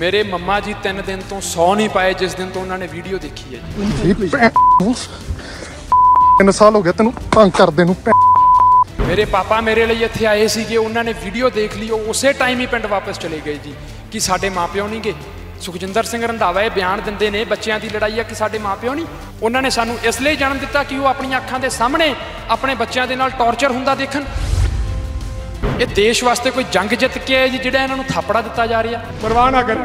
ਮੇਰੇ ਮੰਮਾ ਜੀ 3 ਦਿਨ ਤੋਂ ਸੌ ਨਹੀਂ ਪਾਏ ਜਿਸ ਦਿਨ ਤੋਂ ਉਹਨਾਂ ਨੇ ਵੀਡੀਓ ਦੇਖੀ ਹੈ ਜੀ 3 ਸਾਲ ਹੋ ਗਿਆ ਤੈਨੂੰ ਤੰਗ ਕਰਦੇ ਨੂੰ ਮੇਰੇ ਪਾਪਾ ਮੇਰੇ ਲਈ ਇੱਥੇ ਆਏ ਸੀਗੇ ਉਹਨਾਂ ਨੇ ਵੀਡੀਓ ਦੇਖ ਲਈ ਉਹ ਉਸੇ ਟਾਈਮ ਹੀ ਪਿੰਡ ਵਾਪਸ ਚਲੇ ਗਏ ਜੀ ਕਿ ਸਾਡੇ ਮਾਪਿਓ ਨਹੀਂ ਗਏ ਸੁਖਜਿੰਦਰ ਸਿੰਘ ਰੰਧਾਵਾ ਇਹ ਬਿਆਨ ਦਿੰਦੇ ਨੇ ਬੱਚਿਆਂ ਦੀ ਲੜਾਈ ਆ ਕਿ ਸਾਡੇ ਮਾਪਿਓ ਨਹੀਂ ਉਹਨਾਂ ਨੇ ਸਾਨੂੰ ਇਸ ਲਈ ਜਨਮ ਦਿੱਤਾ ਕਿ ਉਹ ਆਪਣੀਆਂ ਅੱਖਾਂ ਦੇ ਸਾਹਮਣੇ ਆਪਣੇ ਬੱਚਿਆਂ ਦੇ ਨਾਲ ਟੌਰਚਰ ਹੁੰਦਾ ਦੇਖਣ ਇਹ ਦੇਸ਼ ਵਾਸਤੇ ਕੋਈ ਜੰਗ ਜਿੱਤ ਕੇ ਆਏ ਜੀ ਜਿਹੜਾ ਇਹਨਾਂ ਨੂੰ ਥਾਪੜਾ ਦਿੱਤਾ ਜਾ ਰਿਹਾ ਪਰਵਾਹ ਨਾ ਕਰ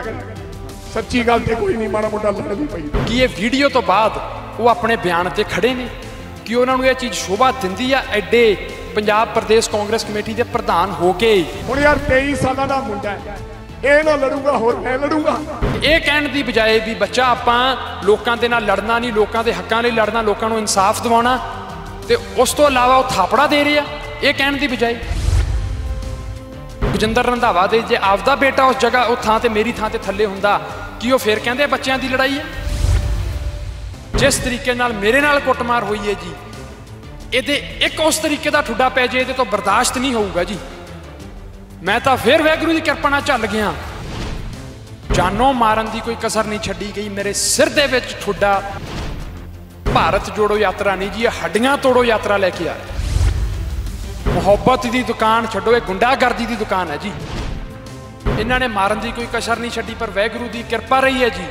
ਸੱਚੀ ਗੱਲ ਤੇ ਕੋਈ ਨਹੀਂ ਮਾੜਾ ਮੋਟਾ ਲੜਦੀ ਪਈ ਕੀ ਇਹ ਵੀਡੀਓ ਤੋਂ ਬਾਅਦ ਉਹ ਆਪਣੇ ਬਿਆਨ ਤੇ ਖੜੇ ਨੇ ਕਿ ਉਹਨਾਂ ਨੂੰ ਇਹ ਚੀਜ਼ ਸ਼ੋਭਾ ਦਿੰਦੀ ਆ ਐਡੇ ਪੰਜਾਬ ਪ੍ਰਦੇਸ਼ ਕਾਂਗਰਸ ਕਮੇਟੀ ਦੇ ਪ੍ਰਧਾਨ ਹੋ ਕੇ ਹੁਣ ਯਾਰ 23 ਸਾਲਾਂ ਦਾ ਮੁੰਡਾ ਹੈ ਇਹ ਨਾ ਲੜੂਗਾ ਹੋਰ ਮੈਂ ਲੜੂਗਾ ਇਹ ਕਹਿਣ ਦੀ ਬਜਾਏ ਵੀ ਬੱਚਾ ਆਪਾਂ ਲੋਕਾਂ ਦੇ ਨਾਲ ਲੜਨਾ ਨਹੀਂ ਲੋਕਾਂ ਦੇ ਹੱਕਾਂ ਲਈ ਲੜਨਾ ਲੋਕਾਂ ਨੂੰ ਇਨਸਾਫ ਦਿਵਾਉਣਾ ਤੇ ਉਸ ਤੋਂ ਇਲਾਵਾ ਉਹ ਥਾਪੜਾ ਦੇ ਰਿਹਾ ਇਹ ਕਹਿਣ ਦੀ ਬਜਾਏ ਗੁਜਿੰਦਰ ਰੰਧਾਵਾ ਦੇ ਜੇ ਆਪਦਾ ਬੇਟਾ ਉਸ ਜਗ੍ਹਾ ਉਹ ਥਾਂ ਤੇ ਮੇਰੀ ਥਾਂ ਤੇ ਥੱਲੇ ਹੁੰਦਾ ਕੀ ਉਹ ਫੇਰ ਕਹਿੰਦੇ ਬੱਚਿਆਂ ਦੀ ਲੜਾਈ ਹੈ ਜਿਸ ਤਰੀਕੇ ਨਾਲ ਮੇਰੇ ਨਾਲ ਕੁੱਟਮਾਰ ਹੋਈ ਹੈ ਜੀ ਇਹਦੇ ਇੱਕ ਉਸ ਤਰੀਕੇ ਦਾ ਠੁੱਡਾ ਪੈ ਜੇ ਇਹਦੇ ਤੋਂ ਬਰਦਾਸ਼ਤ ਨਹੀਂ ਹੋਊਗਾ ਜੀ ਮੈਂ ਤਾਂ ਫੇਰ ਵੈਗਰੂ ਦੀ ਕਿਰਪਾ ਨਾਲ ਚੱਲ ਗਿਆ ਜਾਨੋਂ ਮਾਰਨ ਦੀ ਕੋਈ ਕਸਰ ਨਹੀਂ ਛੱਡੀ ਗਈ ਮੇਰੇ ਸਿਰ ਦੇ ਵਿੱਚ ਠੁੱਡਾ ਭਾਰਤ ਜੋੜੋ ਯਾਤਰਾ ਨਹੀਂ ਜੀ ਇਹ ਹੱਡੀਆਂ ਤੋੜੋ ਯਾਤਰਾ ਲੈ ਕੇ ਆ ਮੁਹੱਬਤ ਦੀ ਦੁਕਾਨ ਛੱਡੋ ਇਹ ਗੁੰਡਾਗਰਦੀ ਦੀ ਦੁਕਾਨ ਹੈ ਜੀ ਇਹਨਾਂ ਨੇ ਮਾਰਨ ਦੀ ਕੋਈ ਕਸ਼ਰ ਨਹੀਂ ਛੱਡੀ ਪਰ ਵੈਗੁਰੂ ਦੀ ਕਿਰਪਾ ਰਹੀ ਹੈ ਜੀ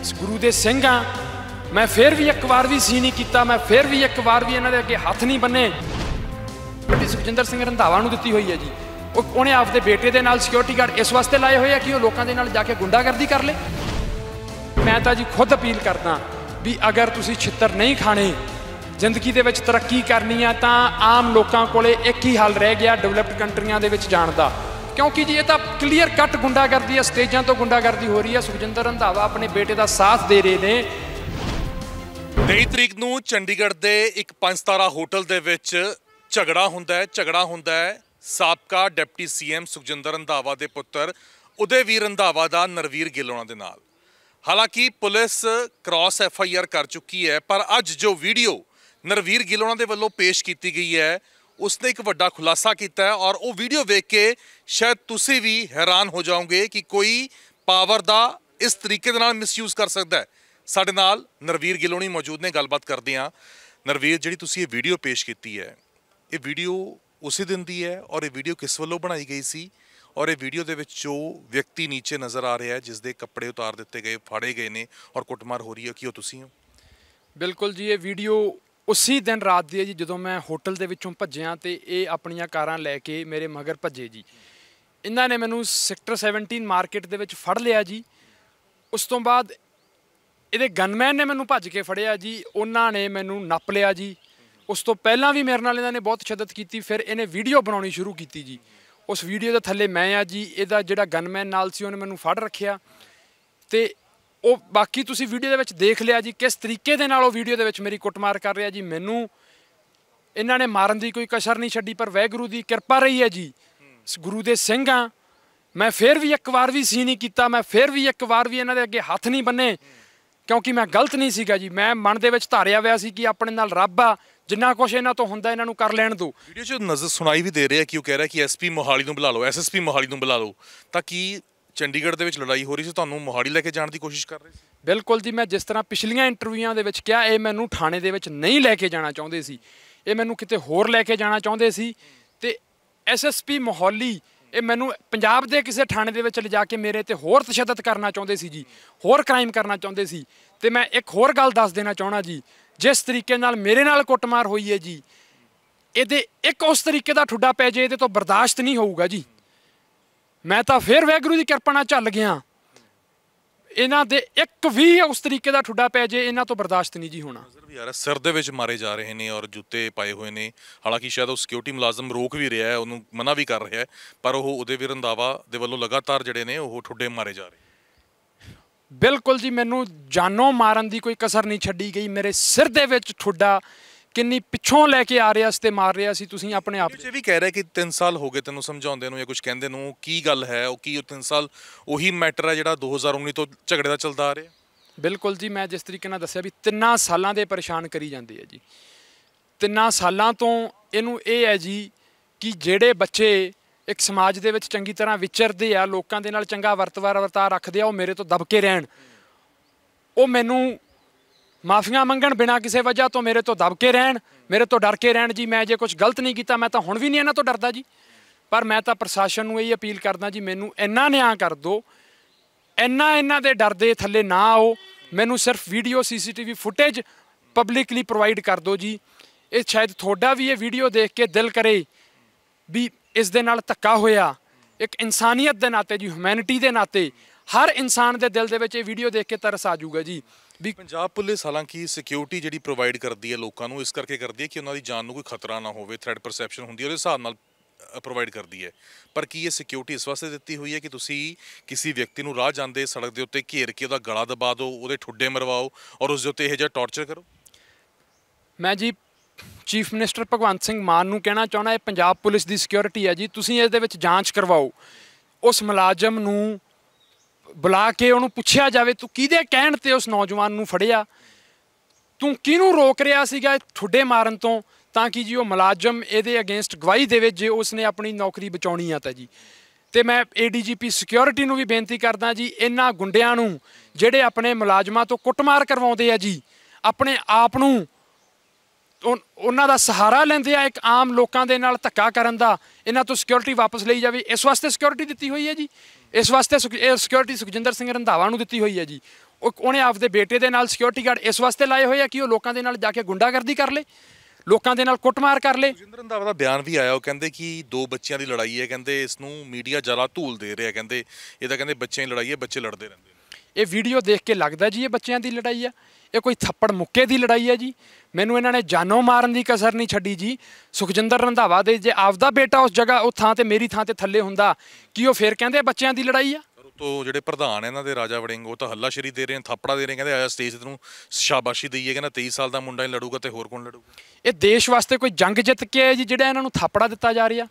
ਇਸ ਗੁਰੂ ਦੇ ਸਿੰਘ ਆ ਮੈਂ ਫੇਰ ਵੀ ਇੱਕ ਵਾਰ ਵੀ ਸੀ ਨਹੀਂ ਕੀਤਾ ਮੈਂ ਫੇਰ ਵੀ ਇੱਕ ਵਾਰ ਵੀ ਇਹਨਾਂ ਦੇ ਅੱਗੇ ਹੱਥ ਨਹੀਂ ਬੰਨੇ ਬਟੀ ਸੁਖਜਿੰਦਰ ਸਿੰਘ ਰੰਧਾਵਾ ਨੂੰ ਦਿੱਤੀ ਹੋਈ ਹੈ ਜੀ ਉਹ ਉਹਨੇ ਆਪਦੇ ਬੇਟੇ ਦੇ ਨਾਲ ਸਿਕਿਉਰਿਟੀ ਗਾਰਡ ਇਸ ਵਾਸਤੇ ਲਾਏ ਹੋਏ ਆ ਕਿ ਉਹ ਲੋਕਾਂ ਦੇ ਨਾਲ ਜਾ ਕੇ ਗੁੰਡਾਗਰਦੀ ਕਰ ਲੇ ਮੈਂ ਤਾਂ ਜੀ ਖੁਦ ਅਪੀਲ ਕਰਦਾ ਵੀ ਅਗਰ ਤੁਸੀਂ ਛਿੱਤਰ ਨਹੀਂ ਖਾਣੇ ਜ਼ਿੰਦਗੀ ਦੇ ਵਿੱਚ ਤਰੱਕੀ ਕਰਨੀ ਆ ਤਾਂ ਆਮ ਲੋਕਾਂ ਕੋਲੇ ਇੱਕ ਹੀ ਹੱਲ ਰਹਿ ਗਿਆ ਡਿਵੈਲਪਡ ਕੰਟਰੀਆਂ ਦੇ ਵਿੱਚ ਜਾਣ ਦਾ ਕਿਉਂਕਿ ਜੀ ਇਹ ਤਾਂ ਕਲੀਅਰ ਕੱਟ ਗੁੰਡਾਗਰਦੀ ਆ ਸਟੇਜਾਂ ਤੋਂ ਗੁੰਡਾਗਰਦੀ ਹੋ ਰਹੀ ਆ ਸੁਖਜਿੰਦਰ ਰੰਧਾਵਾ ਆਪਣੇ ਬੇਟੇ ਦਾ ਸਾਥ ਦੇ ਰਹੇ ਨੇ 23 ਤਰੀਕ ਨੂੰ ਚੰਡੀਗੜ੍ਹ ਦੇ ਇੱਕ ਪੰਜ ਸਤਾਰਾ ਹੋਟਲ ਦੇ ਵਿੱਚ ਝਗੜਾ ਹੁੰਦਾ ਹੈ ਝਗੜਾ ਹੁੰਦਾ ਹੈ ਸਾਬਕਾ ਡਿਪਟੀ ਸੀਐਮ ਸੁਖਜਿੰਦਰ ਰੰਧਾਵਾ ਦੇ ਪੁੱਤਰ ਵੀ ਰੰਧਾਵਾ ਦਾ ਨਰਵੀਰ ਗਿੱਲ ਉਹਨਾਂ ਦੇ ਨਾਲ ਹਾਲਾਂਕਿ ਪੁਲਿਸ ਕ੍ਰਾਸ ਐਫਆਈਆਰ ਕਰ ਚੁੱਕੀ ਹੈ ਪਰ ਅੱਜ ਜੋ ਵੀਡੀਓ ਨਰਵੀਰ ਗਿੱਲ ਉਹਨਾਂ ਦੇ ਵੱਲੋਂ ਪੇਸ਼ ਕੀਤੀ ਗਈ ਹੈ ਉਸਨੇ ਇੱਕ ਵੱਡਾ ਖੁਲਾਸਾ ਕੀਤਾ ਹੈ ਔਰ ਉਹ ਵੀਡੀਓ ਵੇਖ ਕੇ ਸ਼ਾਇਦ ਤੁਸੀਂ ਵੀ ਹੈਰਾਨ ਹੋ ਜਾਓਗੇ ਕਿ ਕੋਈ ਪਾਵਰ ਦਾ ਇਸ ਤਰੀਕੇ ਦੇ ਨਾਲ ਮਿਸਯੂਜ਼ ਕਰ ਸਕਦਾ ਹੈ ਸਾਡੇ ਨਾਲ ਨਰਵੀਰ ਗਿਲੋਣੀ ਮੌਜੂਦ ਨੇ ਗੱਲਬਾਤ ਕਰਦੇ ਆ ਨਰਵੀਰ ਜਿਹੜੀ ਤੁਸੀਂ ਇਹ ਵੀਡੀਓ ਪੇਸ਼ ਕੀਤੀ ਹੈ ਇਹ ਵੀਡੀਓ ਉਸੇ ਦਿਨ ਦੀ ਹੈ ਔਰ ਇਹ ਵੀਡੀਓ ਕਿਸ ਵੱਲੋਂ ਬਣਾਈ ਗਈ ਸੀ ਔਰ ਇਹ ਵੀਡੀਓ ਦੇ ਵਿੱਚ ਜੋ ਵਿਅਕਤੀ ਨੀਚੇ ਨਜ਼ਰ ਆ ਰਿਹਾ ਹੈ ਜਿਸ ਦੇ ਕੱਪੜੇ ਉਤਾਰ ਦਿੱਤੇ ਗਏ ਫਾੜੇ ਗਏ ਨੇ ਔਰ ਕੁੱਟਮਾਰ ਹੋ ਰਹੀ ਹੈ ਕੀ ਉਹ ਤੁਸੀਂ ਹੋ ਬਿਲਕੁਲ ਜੀ ਇਹ ਵੀਡੀਓ ਉਸੇ ਦਿਨ ਰਾਤ ਦੀ ਹੈ ਜੀ ਜਦੋਂ ਮੈਂ ਹੋਟਲ ਦੇ ਵਿੱਚੋਂ ਭੱਜਿਆ ਤੇ ਇਹ ਆਪਣੀਆਂ ਕਾਰਾਂ ਲੈ ਕੇ ਮੇਰੇ ਮਗਰ ਭੱਜੇ ਜੀ ਇਹਨਾਂ ਨੇ ਮੈਨੂੰ ਸੈਕਟਰ 17 ਮਾਰਕੀਟ ਦੇ ਵਿੱਚ ਫੜ ਲਿਆ ਜੀ ਉਸ ਤੋਂ ਬਾਅਦ ਇਹਦੇ ਗਨਮੈਨ ਨੇ ਮੈਨੂੰ ਭੱਜ ਕੇ ਫੜਿਆ ਜੀ ਉਹਨਾਂ ਨੇ ਮੈਨੂੰ ਨੱਪ ਲਿਆ ਜੀ ਉਸ ਤੋਂ ਪਹਿਲਾਂ ਵੀ ਮੇਰੇ ਨਾਲ ਇਹਨਾਂ ਨੇ ਬਹੁਤ ਸ਼ਿੱਦਤ ਕੀਤੀ ਫਿਰ ਇਹਨੇ ਵੀਡੀਓ ਬਣਾਉਣੀ ਸ਼ੁਰੂ ਕੀਤੀ ਜੀ ਉਸ ਵੀਡੀਓ ਦੇ ਥੱਲੇ ਮੈਂ ਆ ਜੀ ਇਹਦਾ ਜਿਹੜਾ ਗਨਮੈਨ ਨਾਲ ਸੀ ਉਹਨੇ ਮੈਨੂੰ ਫੜ ਰੱਖਿਆ ਤੇ ਉਹ ਬਾਕੀ ਤੁਸੀਂ ਵੀਡੀਓ ਦੇ ਵਿੱਚ ਦੇਖ ਲਿਆ ਜੀ ਕਿਸ ਤਰੀਕੇ ਦੇ ਨਾਲ ਉਹ ਵੀਡੀਓ ਦੇ ਵਿੱਚ ਮੇਰੀ ਕੁੱਟਮਾਰ ਕਰ ਰਿਹਾ ਜੀ ਮੈਨੂੰ ਇਹਨਾਂ ਨੇ ਮਾਰਨ ਦੀ ਕੋਈ ਕਸਰ ਨਹੀਂ ਛੱਡੀ ਪਰ ਵੈਗੁਰੂ ਦੀ ਕਿਰਪਾ ਰਹੀ ਹੈ ਜੀ ਗੁਰੂ ਦੇ ਸਿੰਘ ਆ ਮੈਂ ਫੇਰ ਵੀ ਇੱਕ ਵਾਰ ਵੀ ਸੀ ਨਹੀਂ ਕੀਤਾ ਮੈਂ ਫੇਰ ਵੀ ਇੱਕ ਵਾਰ ਵੀ ਇਹਨਾਂ ਦੇ ਅੱਗੇ ਹੱਥ ਨਹੀਂ ਬੰਨੇ ਕਿਉਂਕਿ ਮੈਂ ਗਲਤ ਨਹੀਂ ਸੀਗਾ ਜੀ ਮੈਂ ਮਨ ਦੇ ਵਿੱਚ ਧਾਰਿਆ ਹੋਇਆ ਸੀ ਕਿ ਆਪਣੇ ਨਾਲ ਰੱਬ ਆ ਜਿੰਨਾ ਕੁਝ ਇਹਨਾਂ ਤੋਂ ਹੁੰਦਾ ਇਹਨਾਂ ਨੂੰ ਕਰ ਲੈਣ ਦੋ ਵੀਡੀਓ 'ਚ ਨਜ਼ਰ ਸੁਣਾਈ ਵੀ ਦੇ ਰਿਹਾ ਕਿ ਉਹ ਕਹਿ ਰਿਹਾ ਕਿ ਐਸਪੀ ਮੋਹਾਲੀ ਨੂੰ ਬੁਲਾ ਲਓ ਐਸਐਸਪੀ ਮੋਹਾਲੀ ਨੂੰ ਬੁਲਾ ਲਓ ਤਾਂ ਕੀ ਚੰਡੀਗੜ੍ਹ ਦੇ ਵਿੱਚ ਲੜਾਈ ਹੋ ਰਹੀ ਸੀ ਤੁਹਾਨੂੰ ਮੋਹਾੜੀ ਲੈ ਕੇ ਜਾਣ ਦੀ ਕੋਸ਼ਿਸ਼ ਕਰ ਰਹੇ ਸੀ ਬਿਲਕੁਲ ਜੀ ਮੈਂ ਜਿਸ ਤਰ੍ਹਾਂ ਪਿਛਲੀਆਂ ਇੰਟਰਵਿਊਆਂ ਦੇ ਵਿੱਚ ਕਿਹਾ ਇਹ ਮੈਨੂੰ ਥਾਣੇ ਦੇ ਵਿੱਚ ਨਹੀਂ ਲੈ ਕੇ ਜਾਣਾ ਚਾਹੁੰਦੇ ਸੀ ਇਹ ਮੈਨੂੰ ਕਿਤੇ ਹੋਰ ਲੈ ਕੇ ਜਾਣਾ ਚਾਹੁੰਦੇ ਸੀ ਤੇ ਐਸਐਸਪੀ ਮੋਹਾਲੀ ਇਹ ਮੈਨੂੰ ਪੰਜਾਬ ਦੇ ਕਿਸੇ ਥਾਣੇ ਦੇ ਵਿੱਚ ਲਿਜਾ ਕੇ ਮੇਰੇ ਤੇ ਹੋਰ ਤਸ਼ੱਦਦ ਕਰਨਾ ਚਾਹੁੰਦੇ ਸੀ ਜੀ ਹੋਰ ਕ੍ਰਾਈਮ ਕਰਨਾ ਚਾਹੁੰਦੇ ਸੀ ਤੇ ਮੈਂ ਇੱਕ ਹੋਰ ਗੱਲ ਦੱਸ ਦੇਣਾ ਚਾਹਣਾ ਜੀ ਜਿਸ ਤਰੀਕੇ ਨਾਲ ਮੇਰੇ ਨਾਲ ਕੁੱਟਮਾਰ ਹੋਈ ਹੈ ਜੀ ਇਹਦੇ ਇੱਕ ਉਸ ਤਰੀਕੇ ਦਾ ਠੁੱਡਾ ਪੈ ਜੇ ਇਹਦੇ ਤੋਂ ਬਰਦਾਸ਼ਤ ਨਹੀਂ ਹੋਊਗਾ ਜੀ ਮੈਂ ਤਾਂ ਫਿਰ ਵੈਗਰੂ ਦੀ ਕਿਰਪਾ ਨਾਲ ਚੱਲ ਗਿਆ ਇਹਨਾਂ ਦੇ ਇੱਕ ਵੀ ਉਸ ਤਰੀਕੇ ਦਾ ਠੁੱਡਾ ਪੈ ਜੇ ਇਹਨਾਂ ਤੋਂ ਬਰਦਾਸ਼ਤ ਨਹੀਂ ਜੀ ਹੋਣਾ ਨਜ਼ਰ ਵੀ ਆ ਰਿਹਾ ਸਿਰ ਦੇ ਵਿੱਚ ਮਾਰੇ ਜਾ ਰਹੇ ਨੇ ਔਰ ਜੁੱਤੇ ਪਾਏ ਹੋਏ ਨੇ ਹਾਲਾਂਕਿ ਸ਼ਾਇਦ ਉਹ ਸਿਕਿਉਰਿਟੀ ਮੁਲਾਜ਼ਮ ਰੋਕ ਵੀ ਰਿਹਾ ਹੈ ਉਹਨੂੰ ਮਨਾ ਵੀ ਕਰ ਰਿਹਾ ਹੈ ਪਰ ਉਹ ਉਹਦੇ ਵੀ ਰੰਦਾਵਾ ਦੇ ਵੱਲੋਂ ਲਗਾਤਾਰ ਜਿਹੜੇ ਨੇ ਉਹ ਠੁੱਡੇ ਮਾਰੇ ਜਾ ਰਹੇ ਬਿਲਕੁਲ ਜੀ ਮੈਨੂੰ ਜਾਨੋਂ ਮਾਰਨ ਦੀ ਕੋਈ ਕਸਰ ਨਹੀਂ ਛੱਡੀ ਗਈ ਮੇਰੇ ਸਿਰ ਦੇ ਵਿੱਚ ਠੁੱਡਾ ਕਿੰਨੀ ਪਿੱਛੋਂ ਲੈ ਕੇ ਆ ਰਿਹਾ ਸੀ ਤੇ ਮਾਰ ਰਿਹਾ ਸੀ ਤੁਸੀਂ ਆਪਣੇ ਆਪ ਵੀ ਕਹਿ ਰਿਹਾ ਕਿ 3 ਸਾਲ ਹੋ ਗਏ ਤੈਨੂੰ ਸਮਝਾਉਂਦੇ ਨੂੰ ਜਾਂ ਕੁਝ ਕਹਿੰਦੇ ਨੂੰ ਕੀ ਗੱਲ ਹੈ ਉਹ ਕੀ ਉਹ 3 ਸਾਲ ਉਹੀ ਮੈਟਰ ਹੈ ਜਿਹੜਾ 2019 ਤੋਂ ਝਗੜੇ ਦਾ ਚੱਲਦਾ ਆ ਰਿਹਾ ਬਿਲਕੁਲ ਜੀ ਮੈਂ ਜਿਸ ਤਰੀਕੇ ਨਾਲ ਦੱਸਿਆ ਵੀ ਤਿੰਨਾਂ ਸਾਲਾਂ ਦੇ ਪਰੇਸ਼ਾਨ ਕਰੀ ਜਾਂਦੇ ਆ ਜੀ ਤਿੰਨਾਂ ਸਾਲਾਂ ਤੋਂ ਇਹਨੂੰ ਇਹ ਹੈ ਜੀ ਕਿ ਜਿਹੜੇ ਬੱਚੇ ਇੱਕ ਸਮਾਜ ਦੇ ਵਿੱਚ ਚੰਗੀ ਤਰ੍ਹਾਂ ਵਿਚਰਦੇ ਆ ਲੋਕਾਂ ਦੇ ਨਾਲ ਚੰਗਾ ਵਰਤਵਾਰ ਵਰਤਾਰ ਰੱਖਦੇ ਆ ਉਹ ਮੇਰੇ ਤੋਂ ਦਬ ਕੇ ਰਹਿਣ ਉਹ ਮੈਨੂੰ ਮਾਫੀਆਂ ਮੰਗਣ ਬਿਨਾ ਕਿਸੇ ਵਜ੍ਹਾ ਤੋਂ ਮੇਰੇ ਤੋਂ ਦਬ ਕੇ ਰਹਿਣ ਮੇਰੇ ਤੋਂ ਡਰ ਕੇ ਰਹਿਣ ਜੀ ਮੈਂ ਜੇ ਕੁਝ ਗਲਤ ਨਹੀਂ ਕੀਤਾ ਮੈਂ ਤਾਂ ਹੁਣ ਵੀ ਨਹੀਂ ਇਹਨਾਂ ਤੋਂ ਡਰਦਾ ਜੀ ਪਰ ਮੈਂ ਤਾਂ ਪ੍ਰਸ਼ਾਸਨ ਨੂੰ ਇਹ ਅਪੀਲ ਕਰਦਾ ਜੀ ਮੈਨੂੰ ਇੰਨਾ ਨਿਆਂ ਕਰ ਦਿਓ ਇੰਨਾ ਇਹਨਾਂ ਦੇ ਡਰ ਦੇ ਥੱਲੇ ਨਾ ਆਓ ਮੈਨੂੰ ਸਿਰਫ video CCTV footage publicly provide ਕਰ ਦਿਓ ਜੀ ਇਹ ਸ਼ਾਇਦ ਤੁਹਾਡਾ ਵੀ ਇਹ ਵੀਡੀਓ ਦੇਖ ਕੇ ਦਿਲ ਕਰੇ ਵੀ ਇਸ ਦੇ ਨਾਲ ਧੱਕਾ ਹੋਇਆ ਇੱਕ ਇਨਸਾਨੀਅਤ ਦੇ ਨਾਤੇ ਜੀ ਹਿਊਮੈਨਿਟੀ ਦੇ ਨਾਤੇ ਹਰ ਇਨਸਾਨ ਦੇ ਦਿਲ ਦੇ ਵਿੱਚ ਇਹ ਵੀਡੀਓ ਦੇਖ ਕੇ ਤਰਸ ਆ ਜਾਊਗਾ ਜੀ ਵੀ ਪੰਜਾਬ ਪੁਲਿਸ ਹਾਲਾਂਕਿ ਸਿਕਿਉਰਿਟੀ ਜਿਹੜੀ ਪ੍ਰੋਵਾਈਡ ਕਰਦੀ ਹੈ ਲੋਕਾਂ ਨੂੰ ਇਸ ਕਰਕੇ ਕਰਦੀ ਹੈ ਕਿ ਉਹਨਾਂ ਦੀ ਜਾਨ ਨੂੰ ਕੋਈ ਖਤਰਾ ਨਾ ਹੋਵੇ ਥ੍ਰੈਡ ਪਰਸੈਪਸ਼ਨ ਹੁੰਦੀ ਹੈ ਉਹਦੇ ਹਿਸਾਬ ਨਾਲ ਪ੍ਰੋਵਾਈਡ ਕਰਦੀ ਹੈ ਪਰ ਕੀ ਇਹ ਸਿਕਿਉਰਿਟੀ ਇਸ ਵਾਸਤੇ ਦਿੱਤੀ ਹੋਈ ਹੈ ਕਿ ਤੁਸੀਂ ਕਿਸੇ ਵਿਅਕਤੀ ਨੂੰ ਰਾਹ ਜਾਂਦੇ ਸੜਕ ਦੇ ਉੱਤੇ ਘੇਰ ਕੇ ਉਹਦਾ ਗਲਾ ਦਬਾ ਦਿਓ ਉਹਦੇ ਠੁੱਡੇ ਮਰਵਾਓ ਔਰ ਉਸ ਦੇ ਉੱਤੇ ਇਹ ਜਿਹਾ ਟੌਰਚਰ ਕਰੋ ਮੈਂ ਜੀ ਚੀਫ ਮਿਨਿਸਟਰ ਭਗਵੰਤ ਸਿੰਘ ਮਾਨ ਨੂੰ ਕਹਿਣਾ ਚਾਹੁੰਦਾ ਇਹ ਪੰਜਾਬ ਪੁਲਿਸ ਦੀ ਸਿਕਿਉਰਿਟੀ ਹੈ ਜੀ ਤੁਸੀਂ ਇਸ ਦੇ ਵਿੱਚ ਜਾਂਚ ਕਰਵਾਓ ਉਸ ਮੁਲਾਜ਼ਮ ਨੂੰ ਬੁਲਾ ਕੇ ਉਹਨੂੰ ਪੁੱਛਿਆ ਜਾਵੇ ਤੂੰ ਕਿਹਦੇ ਕਹਿਣ ਤੇ ਉਸ ਨੌਜਵਾਨ ਨੂੰ ਫੜਿਆ ਤੂੰ ਕਿਹਨੂੰ ਰੋਕ ਰਿਹਾ ਸੀਗਾ ਥੁੱਡੇ ਮਾਰਨ ਤੋਂ ਤਾਂ ਕਿ ਜੀ ਉਹ ਮੁਲਾਜ਼ਮ ਇਹਦੇ ਅਗੇਂਸਟ ਗਵਾਹੀ ਦੇਵੇ ਜੇ ਉਸਨੇ ਆਪਣੀ ਨੌਕਰੀ ਬਚਾਉਣੀ ਆ ਤਾਂ ਜੀ ਤੇ ਮੈਂ ਏਡੀਜੀਪੀ ਸਿਕਿਉਰਿਟੀ ਨੂੰ ਵੀ ਬੇਨਤੀ ਕਰਦਾ ਜੀ ਇਹਨਾਂ ਗੁੰਡਿਆਂ ਨੂੰ ਜਿਹੜੇ ਆਪਣੇ ਮੁਲਾਜ਼ਮਾਂ ਤੋਂ ਕੁੱਟਮਾਰ ਕਰਵਾਉਂਦੇ ਆ ਜੀ ਆਪਣੇ ਆਪ ਨੂੰ ਉਹਨਾਂ ਦਾ ਸਹਾਰਾ ਲੈਂਦੇ ਆ ਇੱਕ ਆਮ ਲੋਕਾਂ ਦੇ ਨਾਲ ਧੱਕਾ ਕਰਨ ਦਾ ਇਹਨਾਂ ਤੋਂ ਸਿਕਿਉਰਿਟੀ ਵਾਪਸ ਲਈ ਜਾਵੇ ਇਸ ਵਾਸਤੇ ਸਿਕਿਉਰਿਟੀ ਦਿੱਤੀ ਹੋਈ ਹੈ ਜੀ ਇਸ ਵਾਸਤੇ ਸਿਕਿਉਰਿਟੀ ਸੁਖਜਿੰਦਰ ਸਿੰਘ ਰੰਧਾਵਾ ਨੂੰ ਦਿੱਤੀ ਹੋਈ ਹੈ ਜੀ ਉਹਨੇ ਆਪਦੇ ਬੇਟੇ ਦੇ ਨਾਲ ਸਿਕਿਉਰਿਟੀ ਗਾਰਡ ਇਸ ਵਾਸਤੇ ਲਾਏ ਹੋਏ ਆ ਕਿ ਉਹ ਲੋਕਾਂ ਦੇ ਨਾਲ ਜਾ ਕੇ ਗੁੰਡਾਗਰਦੀ ਕਰ ਲੇ ਲੋਕਾਂ ਦੇ ਨਾਲ ਕੁੱਟਮਾਰ ਕਰ ਲੇ ਸੁਖਜਿੰਦਰ ਰੰਧਾਵਾ ਦਾ ਬਿਆਨ ਵੀ ਆਇਆ ਉਹ ਕਹਿੰਦੇ ਕਿ ਦੋ ਬੱਚਿਆਂ ਦੀ ਲੜਾਈ ਹੈ ਕਹਿੰਦੇ ਇਸ ਨੂੰ ਮੀਡੀਆ ਜ਼ਿਆਦਾ ਧੂਲ ਦੇ ਰਿਹਾ ਕਹਿੰਦੇ ਇਹ ਤਾਂ ਕਹਿੰਦੇ ਬੱਚਿਆਂ ਦੀ ਲੜਾਈ ਹੈ ਬੱਚੇ ਲੜਦੇ ਰਹਿੰਦੇ ਇਹ ਵੀਡੀਓ ਦੇਖ ਕੇ ਲੱਗਦਾ ਜੀ ਇਹ ਬੱਚਿਆਂ ਦੀ ਲੜਾਈ ਆ ਇਹ ਕੋਈ ਥੱਪੜ ਮੁੱਕੇ ਦੀ ਲੜਾਈ ਆ ਜੀ ਮੈਨੂੰ ਇਹਨਾਂ ਨੇ ਜਾਨੋਂ ਮਾਰਨ ਦੀ ਕਸਰ ਨਹੀਂ ਛੱਡੀ ਜੀ ਸੁਖਜਿੰਦਰ ਰੰਧਾਵਾ ਦੇ ਜੇ ਆਪਦਾ ਬੇਟਾ ਉਸ ਜਗ੍ਹਾ ਉਹ ਥਾਂ ਤੇ ਮੇਰੀ ਥਾਂ ਤੇ ਥੱਲੇ ਹੁੰਦਾ ਕੀ ਉਹ ਫੇਰ ਕਹਿੰਦੇ ਬੱਚਿਆਂ ਦੀ ਲੜਾਈ ਆ ਤੋ ਜਿਹੜੇ ਪ੍ਰਧਾਨ ਇਹਨਾਂ ਦੇ ਰਾਜਾ ਵੜਿੰਗ ਉਹ ਤਾਂ ਸ਼ਰੀ ਦੇ ਰਹੇ ਨੇ ਥਾਪੜਾ ਦੇ ਰਹੇ ਕਹਿੰਦੇ ਆਇਆ ਸਟੇਜ ਤੇ ਨੂੰ ਸ਼ਾਬਾਸ਼ੀ ਦਈਏ ਕਹਿੰਦਾ 23 ਸਾਲ ਦਾ ਮੁੰਡਾ ਹੀ ਲੜੂਗਾ ਤੇ ਹੋਰ ਕੌਣ ਲੜੂਗਾ ਇਹ ਦੇਸ਼ ਵਾਸਤੇ ਕੋਈ ਜੰਗ ਜਿੱਤ ਕੇ ਆਇਆ ਜੀ ਜਿਹੜਾ ਇਹਨਾਂ ਨੂੰ ਥਾਪੜਾ ਦਿੱਤਾ ਜਾ ਰਿਹਾ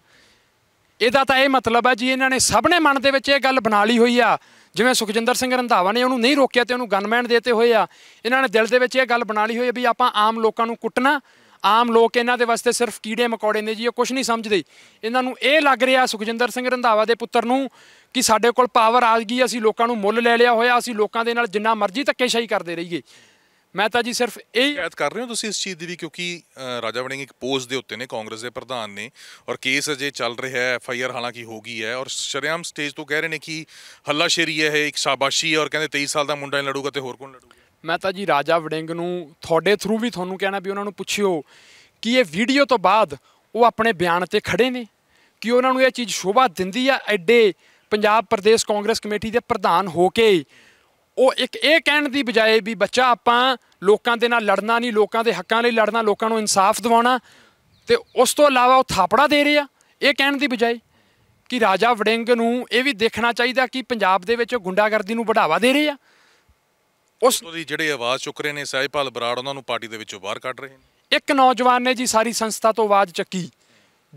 ਇਹਦਾ ਤਾਂ ਇਹ ਮਤਲਬ ਹੈ ਜੀ ਇਹਨਾਂ ਨੇ ਸਭ ਨੇ ਮਨ ਦੇ ਵਿੱਚ ਇਹ ਗੱਲ ਬਣਾ ਲਈ ਹੋਈ ਆ ਜਿਵੇਂ ਸੁਖਜਿੰਦਰ ਸਿੰਘ ਰੰਧਾਵਾ ਨੇ ਉਹਨੂੰ ਨਹੀਂ ਰੋਕਿਆ ਤੇ ਉਹਨੂੰ ਗਨਮੈਨ ਦੇਤੇ ਹੋਏ ਆ ਇਹਨਾਂ ਨੇ ਦਿਲ ਦੇ ਵਿੱਚ ਇਹ ਗੱਲ ਬਣਾ ਲਈ ਹੋਈ ਹੈ ਵੀ ਆਪਾਂ ਆਮ ਲੋਕਾਂ ਨੂੰ ਕੁੱਟਣਾ ਆਮ ਲੋਕ ਇਹਨਾਂ ਦੇ ਵਾਸਤੇ ਸਿਰਫ ਕੀੜੇ ਮਕੌੜੇ ਨੇ ਜੀ ਇਹ ਕੁਝ ਨਹੀਂ ਸਮਝਦੇ ਇਹਨਾਂ ਨੂੰ ਇਹ ਲੱਗ ਰਿਹਾ ਸੁਖਜਿੰਦਰ ਸਿੰਘ ਰੰਧਾਵਾ ਦੇ ਪੁੱਤਰ ਨੂੰ ਕਿ ਸਾਡੇ ਕੋਲ ਪਾਵਰ ਆ ਗਈ ਅਸੀਂ ਲੋਕਾਂ ਨੂੰ ਮੁੱਲ ਲੈ ਲਿਆ ਹੋਇਆ ਅਸੀਂ ਲੋਕਾਂ ਦੇ ਨਾਲ ਜਿੰਨਾ ਮਰਜ਼ੀ ਧੱਕੇਸ਼ਾਹੀ ਕਰਦੇ ਰਹੀਏ ਮੈਂ ਤਾਂ ਜੀ ਸਿਰਫ ਇਹ ਸ਼ਿਕਾਇਤ ਕਰ ਰਹੇ ਹਾਂ ਤੁਸੀਂ ਇਸ ਚੀਜ਼ ਦੀ ਵੀ ਕਿਉਂਕਿ ਰਾਜਾ ਵੜਿੰਗ ਇੱਕ ਪੋਸ ਦੇ ਉੱਤੇ ਨੇ ਕਾਂਗਰਸ ਦੇ ਪ੍ਰਧਾਨ ਨੇ ਔਰ ਕੇਸ ਅਜੇ ਚੱਲ ਰਿਹਾ ਹੈ ਐਫ ਆਈ ਆਰ ਹਾਲਾਂਕਿ ਹੋ ਗਈ ਹੈ ਔਰ ਸ਼ਰਿਆਮ ਸਟੇਜ ਤੋਂ ਕਹਿ ਰਹੇ ਨੇ ਕਿ ਹੱਲਾ ਸ਼ੇਰੀ ਹੈ ਇੱਕ ਸ਼ਾਬਾਸ਼ੀ ਔਰ ਕਹਿੰਦੇ 23 ਸਾਲ ਦਾ ਮੁੰਡਾ ਲੜੂਗਾ ਤੇ ਹੋਰ ਕੌਣ ਲੜੂਗਾ ਮੈਂ ਤਾਂ ਜੀ ਰਾਜਾ ਵੜਿੰਗ ਨੂੰ ਤੁਹਾਡੇ ਥਰੂ ਵੀ ਤੁਹਾਨੂੰ ਕਹਿਣਾ ਵੀ ਉਹਨਾਂ ਨੂੰ ਪੁੱਛਿਓ ਕਿ ਇਹ ਵੀਡੀਓ ਤੋਂ ਬਾਅਦ ਉਹ ਆਪਣੇ ਬਿਆਨ ਤੇ ਖੜੇ ਨੇ ਕਿ ਉਹਨਾਂ ਨੂੰ ਇਹ ਚੀਜ਼ ਸ਼ੋਭਾ ਦਿੰਦੀ ਆ ਐਡੇ ਪੰਜਾਬ ਪ੍ਰਦੇਸ਼ ਕਾਂਗਰਸ ਕਮੇਟੀ ਦੇ ਪ੍ਰਧਾਨ ਹੋ ਕੇ ਉਹ ਇੱਕ ਇਹ ਕਹਿਣ ਦੀ ਬਜਾਏ ਵੀ ਬੱਚਾ ਆਪਾਂ ਲੋਕਾਂ ਦੇ ਨਾਲ ਲੜਨਾ ਨਹੀਂ ਲੋਕਾਂ ਦੇ ਹੱਕਾਂ ਲਈ ਲੜਨਾ ਲੋਕਾਂ ਨੂੰ ਇਨਸਾਫ ਦਿਵਾਉਣਾ ਤੇ ਉਸ ਤੋਂ ਇਲਾਵਾ ਉਹ ਥਾਪੜਾ ਦੇ ਰਿਹਾ ਇਹ ਕਹਿਣ ਦੀ ਬਜਾਏ ਕਿ ਰਾਜਾ ਵੜਿੰਗ ਨੂੰ ਇਹ ਵੀ ਦੇਖਣਾ ਚਾਹੀਦਾ ਕਿ ਪੰਜਾਬ ਦੇ ਵਿੱਚ ਗੁੰਡਾਗਰਦੀ ਨੂੰ ਵਧਾਵਾ ਦੇ ਰਹੇ ਆ ਉਸ ਦੀ ਜਿਹੜੇ ਆਵਾਜ਼ ਚੁੱਕ ਰਹੇ ਨੇ ਸਹਿਜਪਾਲ ਬਰਾੜ ਉਹਨਾਂ ਨੂੰ ਪਾਰਟੀ ਦੇ ਵਿੱਚੋਂ ਬਾਹਰ ਕੱਢ ਰਹੇ ਨੇ ਇੱਕ ਨੌਜਵਾਨ ਨੇ ਜੀ ਸਾਰੀ ਸੰਸਥਾ ਤੋਂ ਆਵਾਜ਼ ਚੱਕੀ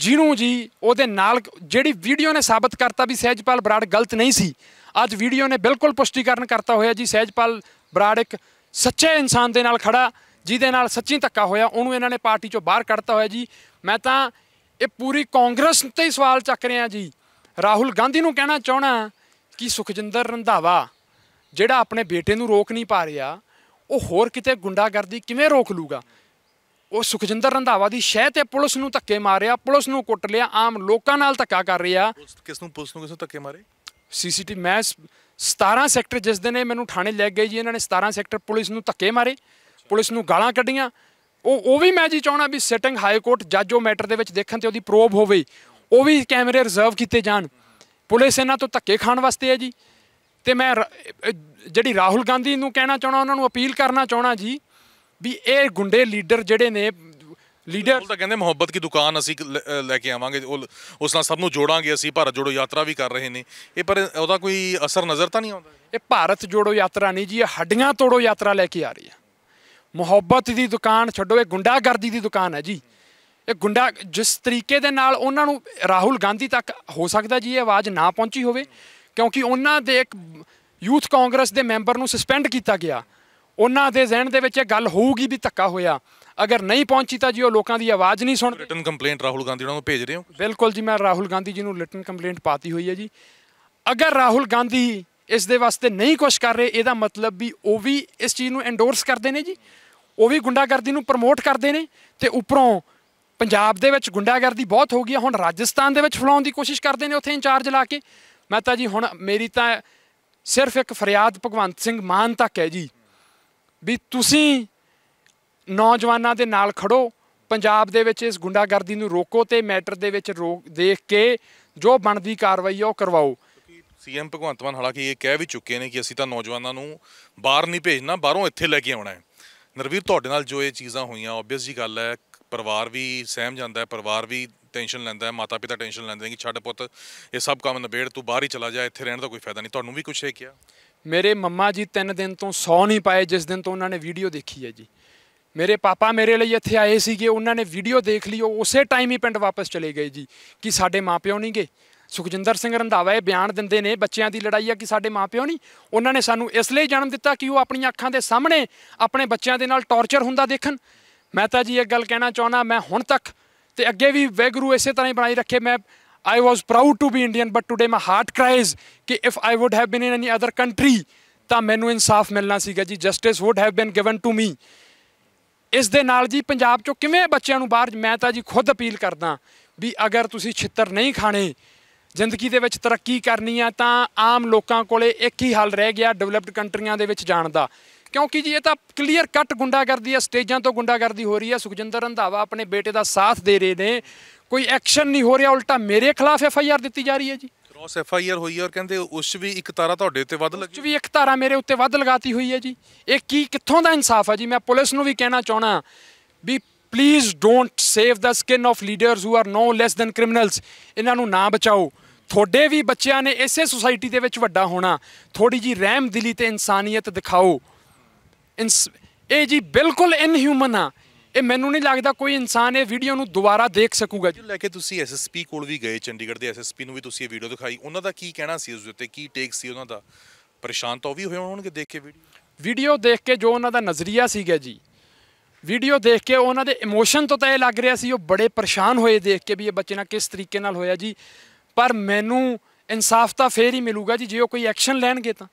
ਜਿਹਨੂੰ ਜੀ ਉਹਦੇ ਨਾਲ ਜਿਹੜੀ ਵੀਡੀਓ ਨੇ ਸਾਬਤ ਕਰਤਾ ਵੀ ਸਹਿਜਪਾਲ ਬਰਾੜ ਗਲਤ ਨਹੀਂ ਸੀ ਅੱਜ ਵੀਡੀਓ ਨੇ ਬਿਲਕੁਲ ਪੁਸ਼ਟੀਕਰਨ ਕਰਤਾ ਹੋਇਆ ਜੀ ਸਹਿਜਪਾਲ ਬਰਾੜ ਇੱਕ ਸੱਚੇ ਇਨਸਾਨ ਦੇ ਨਾਲ ਖੜਾ ਜਿਹਦੇ ਨਾਲ ਸੱਚੀ ਧੱਕਾ ਹੋਇਆ ਉਹਨੂੰ ਇਹਨਾਂ ਨੇ ਪਾਰਟੀ ਚੋਂ ਬਾਹਰ ਕੱਢਤਾ ਹੋਇਆ ਜੀ ਮੈਂ ਤਾਂ ਇਹ ਪੂਰੀ ਕਾਂਗਰਸ ਤੇ ਹੀ ਸਵਾਲ ਚੱਕ ਰਿਹਾ ਜੀ ਰਾਹੁਲ ਗਾਂਧੀ ਨੂੰ ਕਹਿਣਾ ਚਾਹਣਾ ਕਿ ਸੁਖਜਿੰਦਰ ਰੰਧਾਵਾ ਜਿਹੜਾ ਆਪਣੇ ਬੇਟੇ ਨੂੰ ਰੋਕ ਨਹੀਂ ਪਾ ਰਿਹਾ ਉਹ ਹੋਰ ਕਿਤੇ ਗੁੰਡਾਗਰਦੀ ਕਿਵੇਂ ਰੋਕ ਲੂਗਾ ਉਹ ਸੁਖਜਿੰਦਰ ਰੰਧਾਵਾ ਦੀ ਸ਼ਹਿ ਤੇ ਪੁਲਿਸ ਨੂੰ ਧੱਕੇ ਮਾਰਿਆ ਪੁਲਿਸ ਨੂੰ ਕੁੱਟ ਲਿਆ ਆਮ ਲੋਕਾਂ ਨਾਲ ਧੱਕਾ ਕਰ ਰਿਹਾ ਕਿਸ ਨੂੰ ਪੁਲਿਸ ਨੂੰ ਕਿਸ ਨੂੰ ਧੱਕੇ ਮਾਰੇ ਸੀਸੀਟੀ ਮੈਂ 17 ਸੈਕਟਰ ਜਿਸ ਦਿਨ ਇਹ ਮੈਨੂੰ ਥਾਣੇ ਲੈ ਗਏ ਜੀ ਇਹਨਾਂ ਨੇ 17 ਸੈਕਟਰ ਪੁਲਿਸ ਨੂੰ ਧੱਕੇ ਮਾਰੇ ਪੁਲਿਸ ਨੂੰ ਗਾਲਾਂ ਕੱਢੀਆਂ ਉਹ ਉਹ ਵੀ ਮੈਂ ਜੀ ਚਾਹਣਾ ਵੀ ਸਿਟਿੰਗ ਹਾਈ ਕੋਰਟ ਜੱਜ ਉਹ ਮੈਟਰ ਦੇ ਵਿੱਚ ਦੇਖਣ ਤੇ ਉਹਦੀ ਪ੍ਰੋਬ ਹੋਵੇ ਉਹ ਵੀ ਕੈਮਰੇ ਰਿਜ਼ਰਵ ਕੀਤੇ ਜਾਣ ਪੁਲਿਸ ਇਹਨਾਂ ਤੋਂ ਧੱਕੇ ਖਾਣ ਵਾਸਤੇ ਹੈ ਜੀ ਤੇ ਮੈਂ ਜਿਹੜੀ ਰਾਹੁਲ ਗਾਂਧੀ ਨੂੰ ਕਹਿਣਾ ਚਾਹਣਾ ਉਹਨਾਂ ਨੂੰ ਅਪੀਲ ਕਰਨਾ ਚਾਹਣਾ ਜੀ ਵੀ ਇਹ ਗੁੰਡੇ ਲੀਡਰ ਜਿਹੜੇ ਨੇ ਲੀਡਰ ਉਹ ਤਾਂ ਕਹਿੰਦੇ ਮੁਹੱਬਤ ਦੀ ਦੁਕਾਨ ਅਸੀਂ ਲੈ ਕੇ ਆਵਾਂਗੇ ਉਸ ਨਾਲ ਸਭ ਨੂੰ ਜੋੜਾਂਗੇ ਅਸੀਂ ਭਾਰਤ ਜੋੜੋ ਯਾਤਰਾ ਵੀ ਕਰ ਰਹੇ ਨੇ ਇਹ ਪਰ ਉਹਦਾ ਕੋਈ ਅਸਰ ਨਜ਼ਰ ਤਾਂ ਨਹੀਂ ਆਉਂਦਾ ਇਹ ਭਾਰਤ ਜੋੜੋ ਯਾਤਰਾ ਨਹੀਂ ਜੀ ਇਹ ਹੱਡੀਆਂ ਤੋੜੋ ਯਾਤਰਾ ਲੈ ਕੇ ਆ ਰਹੀ ਹੈ ਮੁਹੱਬਤ ਦੀ ਦੁਕਾਨ ਛੱਡੋ ਇਹ ਗੁੰਡਾਗਰਦੀ ਦੀ ਦੁਕਾਨ ਹੈ ਜੀ ਇਹ ਗੁੰਡਾ ਜਿਸ ਤਰੀਕੇ ਦੇ ਨਾਲ ਉਹਨਾਂ ਨੂੰ ਰਾਹੁਲ ਗਾਂਧੀ ਤੱਕ ਹੋ ਸਕਦਾ ਜੀ ਇਹ ਆਵਾਜ਼ ਨਾ ਪਹੁੰਚੀ ਹੋਵੇ ਕਿਉਂਕਿ ਉਹਨਾਂ ਦੇ ਇੱਕ ਯੂਥ ਕਾਂਗਰਸ ਦੇ ਮੈਂਬਰ ਨੂੰ ਸਸਪੈਂਡ ਕੀਤਾ ਗਿਆ ਉਹਨਾਂ ਦੇ ਜ਼ਿਹਨ ਦੇ ਵਿੱਚ ਇਹ ਗੱਲ ਹੋਊਗੀ ਵੀ ਧੱਕਾ ਹੋਇਆ ਅਗਰ ਨਹੀਂ ਪਹੁੰਚੀ ਤਾਂ ਜੀ ਉਹ ਲੋਕਾਂ ਦੀ ਆਵਾਜ਼ ਨਹੀਂ ਸੁਣਦੇ ਰਿਟਨ ਕੰਪਲੇਂਟ ਰਾਹੁਲ ਗਾਂਧੀ ਉਹਨਾਂ ਨੂੰ ਭੇਜ ਰਹੇ ਹੋ ਬਿਲਕੁਲ ਜੀ ਮੈਂ ਰਾਹੁਲ ਗਾਂਧੀ ਜੀ ਨੂੰ ਰਿਟਨ ਕੰਪਲੇਂਟ ਪਾਤੀ ਹੋਈ ਹੈ ਜੀ ਅਗਰ ਰਾਹੁਲ ਗਾਂਧੀ ਇਸ ਦੇ ਵਾਸਤੇ ਨਹੀਂ ਕੁਝ ਕਰ ਰਹੇ ਇਹਦਾ ਮਤਲਬ ਵੀ ਉਹ ਵੀ ਇਸ ਚੀਜ਼ ਨੂੰ ਐਂਡੋਰਸ ਕਰਦੇ ਨੇ ਜੀ ਉਹ ਵੀ ਗੁੰਡਾਗਰਦੀ ਨੂੰ ਪ੍ਰਮੋਟ ਕਰਦੇ ਨੇ ਤੇ ਉੱਪਰੋਂ ਪੰਜਾਬ ਦੇ ਵਿੱਚ ਗੁੰਡਾਗਰਦੀ ਬਹੁਤ ਹੋ ਗਈ ਹੈ ਹੁਣ ਰਾਜਸਥਾਨ ਦੇ ਵਿੱਚ ਫਲਾਉਣ ਦੀ ਕੋਸ਼ਿਸ਼ ਕਰਦੇ ਨੇ ਉੱਥੇ ਇੰਚਾਰਜ ਲਾ ਕੇ ਮੈਂ ਤਾਂ ਜੀ ਹੁਣ ਮੇਰੀ ਤਾਂ ਸਿਰਫ ਇੱਕ ਫਰਿਆਦ ਭਗਵੰਤ ਸਿੰਘ ਮਾਨ ਤੱਕ ਹੈ ਜੀ ਵੀ ਤੁਸੀਂ ਨੌਜਵਾਨਾਂ ਦੇ ਨਾਲ ਖੜੋ ਪੰਜਾਬ ਦੇ ਵਿੱਚ ਇਸ ਗੁੰਡਾਗਰਦੀ ਨੂੰ ਰੋਕੋ ਤੇ ਮੈਟਰ ਦੇ ਵਿੱਚ ਰੋਕ ਦੇਖ ਕੇ ਜੋ ਬਣਦੀ ਕਾਰਵਾਈ ਉਹ ਕਰਵਾਓ ਸੀਐਮ ਭਗਵੰਤ ਮਾਨ ਹਾਲਾਂਕਿ ਇਹ ਕਹਿ ਵੀ ਚੁੱਕੇ ਨੇ ਕਿ ਅਸੀਂ ਤਾਂ ਨੌਜਵਾਨਾਂ ਨੂੰ ਬਾਹਰ ਨਹੀਂ ਭੇਜਣਾ ਬਾਹਰੋਂ ਇੱਥੇ ਲੈ ਕੇ ਆਉਣਾ ਹੈ ਨਰਵੀਰ ਤੁਹਾਡੇ ਨਾਲ ਜੋ ਇਹ ਚੀਜ਼ਾਂ ਹੋਈਆਂ ਆਬਵੀਅਸ ਜੀ ਗੱਲ ਹੈ ਪਰਿਵਾਰ ਵੀ ਸਹਿਮ ਜਾਂਦਾ ਹੈ ਪਰਿਵਾਰ ਵੀ ਟੈਨਸ਼ਨ ਲੈਂਦਾ ਹੈ ਮਾਤਾ ਪਿਤਾ ਟੈਨਸ਼ਨ ਲੈਂਦੇ ਨੇ ਕਿ ਛੱਡ ਪੁੱਤ ਇਹ ਸਭ ਕੰਮ ਨਬੇੜ ਤੂੰ ਬਾਹਰ ਹੀ ਚਲਾ ਜਾ ਇੱਥੇ ਰਹਿਣ ਦਾ ਕੋਈ ਫਾਇਦਾ ਨਹੀਂ ਤੁਹਾਨੂੰ ਵੀ ਕੁਛ ਇਹ ਕਿਹਾ ਮੇਰੇ ਮੰਮਾ ਜੀ 3 ਦਿਨ ਤੋਂ ਸੌ ਨਹੀਂ ਪਾਏ ਜਿਸ ਦਿਨ ਤੋਂ ਉਹਨਾਂ ਨੇ ਵੀਡੀਓ ਦੇਖੀ ਹੈ ਜੀ ਮੇਰੇ ਪਾਪਾ ਮੇਰੇ ਲਈ ਇੱਥੇ ਆਏ ਸੀਗੇ ਉਹਨਾਂ ਨੇ ਵੀਡੀਓ ਦੇਖ ਲਈ ਉਸੇ ਟਾਈਮ ਹੀ ਪਿੰਡ ਵਾਪਸ ਚਲੇ ਗਏ ਜੀ ਕਿ ਸਾਡੇ ਮਾਪਿਓ ਨਹੀਂ ਗਏ ਸੁਖਜਿੰਦਰ ਸਿੰਘ ਰੰਧਾਵਾ ਇਹ ਬਿਆਨ ਦਿੰਦੇ ਨੇ ਬੱਚਿਆਂ ਦੀ ਲੜਾਈ ਆ ਕਿ ਸਾਡੇ ਮਾਪਿਓ ਨਹੀਂ ਉਹਨਾਂ ਨੇ ਸਾਨੂੰ ਇਸ ਲਈ ਜਨਮ ਦਿੱਤਾ ਕਿ ਉਹ ਆਪਣੀਆਂ ਅੱਖਾਂ ਦੇ ਸਾਹਮਣੇ ਆਪਣੇ ਬੱਚਿਆਂ ਦੇ ਨਾਲ ਟੌਰਚਰ ਹੁੰਦਾ ਦੇਖਣ ਮੈਂ ਤਾਂ ਜੀ ਇੱਕ ਗੱਲ ਕਹਿਣਾ ਚਾਹੁੰਦਾ ਮੈਂ ਹੁਣ ਤੱਕ ਤੇ ਅੱਗੇ ਵੀ ਵੈਗਰੂ ਇਸੇ ਤਰ੍ਹਾਂ ਹੀ ਬਣਾਈ ਰੱਖੇ ਮੈਂ I was proud to be Indian but today my heart cries ਕਿ if I would have been in any other country ਤਾਂ ਮੈਨੂੰ ਇਨਸਾਫ ਮਿਲਣਾ ਸੀਗਾ ਜੀ justice would have been given to me ਇਸ ਦੇ ਨਾਲ ਜੀ ਪੰਜਾਬ ਚੋਂ ਕਿਵੇਂ ਬੱਚਿਆਂ ਨੂੰ ਬਾਹਰ ਮੈਂ ਤਾਂ ਜੀ ਖੁਦ ਅਪੀਲ ਕਰਦਾ ਵੀ ਅਗਰ ਤੁਸੀਂ ਛਿੱਤਰ ਨਹੀਂ ਖਾਣੇ ਜ਼ਿੰਦਗੀ ਦੇ ਵਿੱਚ ਤਰੱਕੀ ਕਰਨੀ ਆ ਤਾਂ ਆਮ ਲੋਕਾਂ ਕੋਲੇ ਇੱਕ ਹੀ ਹੱਲ ਰਹਿ ਗਿਆ ਡਿਵੈਲਪਡ ਕੰਟਰੀਆਂ ਦੇ ਵਿੱਚ ਜਾਣ ਦਾ ਕਿਉਂਕਿ ਜੀ ਇਹ ਤਾਂ ਕਲੀਅਰ ਕੱਟ ਗੁੰਡਾਗਰਦੀ ਆ ਸਟੇਜਾਂ ਤੋਂ ਗੁੰਡਾਗਰਦੀ ਹੋ ਰਹੀ ਆ ਸੁਖਜਿੰਦਰ ਰੰਧਾਵਾ ਆਪਣੇ ਬੇਟੇ ਦਾ ਸਾਥ ਦੇ ਰਹੇ ਨੇ ਕੋਈ ਐਕਸ਼ਨ ਨਹੀਂ ਹੋ ਰਿਹਾ ਉਲਟਾ ਮੇਰੇ ਖਿਲਾਫ ਐਫ ਆਈ ਆਰ ਦਿੱਤੀ ਜਾ ਰਹੀ ਹੈ ਜੀ ਉਸ ਐਫ ਆਈ ਆਰ ਹੋਈ ਹੈ ਔਰ ਕਹਿੰਦੇ ਉਸ ਵੀ ਇੱਕ ਤਾਰਾ ਤੁਹਾਡੇ ਉੱਤੇ ਵੱਧ ਲੱਗੀ ਉਸ ਵੀ ਇੱਕ ਤਾਰਾ ਮੇਰੇ ਉੱਤੇ ਵੱਧ ਲਗਾਤੀ ਹੋਈ ਹੈ ਜੀ ਇਹ ਕੀ ਕਿੱਥੋਂ ਦਾ ਇਨਸਾਫ ਹੈ ਜੀ ਮੈਂ ਪੁਲਿਸ ਨੂੰ ਵੀ ਕਹਿਣਾ ਚਾਹਣਾ ਵੀ please don't save the skin of leaders who are no less than criminals ਇਹਨਾਂ ਨੂੰ ਨਾ ਬਚਾਓ ਤੁਹਾਡੇ ਵੀ ਬੱਚਿਆਂ ਨੇ ਇਸੇ ਸੁਸਾਇਟੀ ਦੇ ਵਿੱਚ ਵੱਡਾ ਹੋਣਾ ਥੋੜੀ ਜੀ ਰਹਿਮਦਿਲੀ ਤੇ ਇਨਸਾਨੀਅਤ ਦਿਖਾਓ ਇਹ ਜੀ ਬਿਲਕੁਲ ਇਨਹਿਊਮਨ ਆ ਇਹ ਮੈਨੂੰ ਨਹੀਂ ਲੱਗਦਾ ਕੋਈ ਇਨਸਾਨ ਇਹ ਵੀਡੀਓ ਨੂੰ ਦੁਬਾਰਾ ਦੇਖ ਸਕੂਗਾ ਲੈ ਕੇ ਤੁਸੀਂ ਐਸਐਸਪੀ ਕੋਲ ਵੀ ਗਏ ਚੰਡੀਗੜ੍ਹ ਦੇ ਐਸਐਸਪੀ ਨੂੰ ਵੀ ਤੁਸੀਂ ਇਹ ਵੀਡੀਓ ਦਿਖਾਈ ਉਹਨਾਂ ਦਾ ਕੀ ਕਹਿਣਾ ਸੀ ਉਸ ਦੇ ਉੱਤੇ ਕੀ ਟੇਕ ਸੀ ਉਹਨਾਂ ਦਾ ਪਰੇਸ਼ਾਨ ਤਾਂ ਉਹ ਵੀ ਹੋਏ ਹੋਣਗੇ ਦੇਖ ਕੇ ਵੀਡੀਓ ਵੀਡੀਓ ਦੇਖ ਕੇ ਜੋ ਉਹਨਾਂ ਦਾ ਨਜ਼ਰੀਆ ਸੀਗਾ ਜੀ ਵੀਡੀਓ ਦੇਖ ਕੇ ਉਹਨਾਂ ਦੇ ਇਮੋਸ਼ਨ ਤੋਂ ਤਾਂ ਇਹ ਲੱਗ ਰਿਹਾ ਸੀ ਉਹ ਬੜੇ ਪਰੇਸ਼ਾਨ ਹੋਏ ਦੇਖ ਕੇ ਵੀ ਇਹ ਬੱਚੇ ਨਾਲ ਕਿਸ ਤਰੀਕੇ ਨਾਲ ਹੋਇਆ ਜੀ ਪਰ ਮੈਨੂੰ ਇਨਸਾਫ ਤਾਂ ਫੇਰ ਹੀ ਮਿਲੂਗਾ ਜੀ ਜੇ ਉਹ ਕੋਈ ਐਕਸ਼ਨ ਲੈਣਗੇ ਤਾਂ